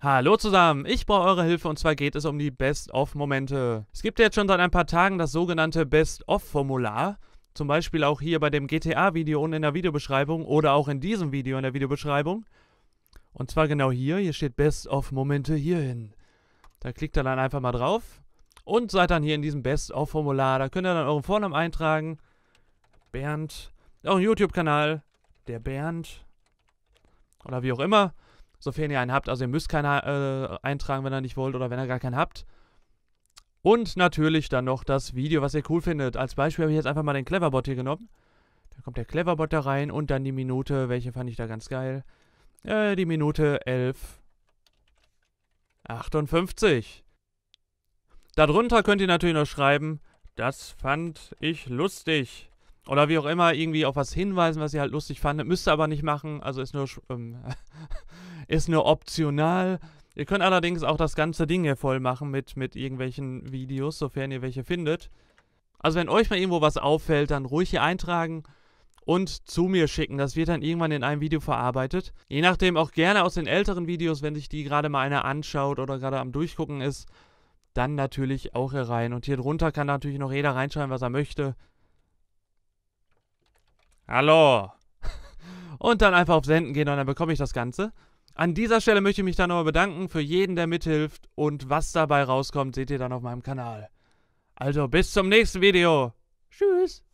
Hallo zusammen, ich brauche eure Hilfe und zwar geht es um die Best-of-Momente. Es gibt jetzt schon seit ein paar Tagen das sogenannte Best-of-Formular. Zum Beispiel auch hier bei dem GTA-Video unten in der Videobeschreibung oder auch in diesem Video in der Videobeschreibung. Und zwar genau hier, hier steht Best-of-Momente hierhin. Da klickt ihr dann einfach mal drauf und seid dann hier in diesem Best-of-Formular. Da könnt ihr dann euren Vornamen eintragen. Bernd, auch einen YouTube-Kanal, der Bernd oder wie auch immer sofern ihr einen habt. Also ihr müsst keinen äh, eintragen, wenn ihr nicht wollt oder wenn ihr gar keinen habt. Und natürlich dann noch das Video, was ihr cool findet. Als Beispiel habe ich jetzt einfach mal den Cleverbot hier genommen. Da kommt der Cleverbot da rein und dann die Minute, welche fand ich da ganz geil? Äh, die Minute 11. 58. Darunter könnt ihr natürlich noch schreiben, das fand ich lustig. Oder wie auch immer, irgendwie auf was hinweisen, was ihr halt lustig fandet. Müsst ihr aber nicht machen. Also ist nur ähm, ist nur optional. Ihr könnt allerdings auch das ganze Ding hier voll machen mit, mit irgendwelchen Videos, sofern ihr welche findet. Also wenn euch mal irgendwo was auffällt, dann ruhig hier eintragen und zu mir schicken. Das wird dann irgendwann in einem Video verarbeitet. Je nachdem auch gerne aus den älteren Videos, wenn sich die gerade mal einer anschaut oder gerade am Durchgucken ist, dann natürlich auch hier rein. Und hier drunter kann natürlich noch jeder reinschreiben, was er möchte. Hallo. Und dann einfach auf Senden gehen und dann bekomme ich das Ganze. An dieser Stelle möchte ich mich dann nochmal bedanken für jeden, der mithilft und was dabei rauskommt, seht ihr dann auf meinem Kanal. Also bis zum nächsten Video. Tschüss.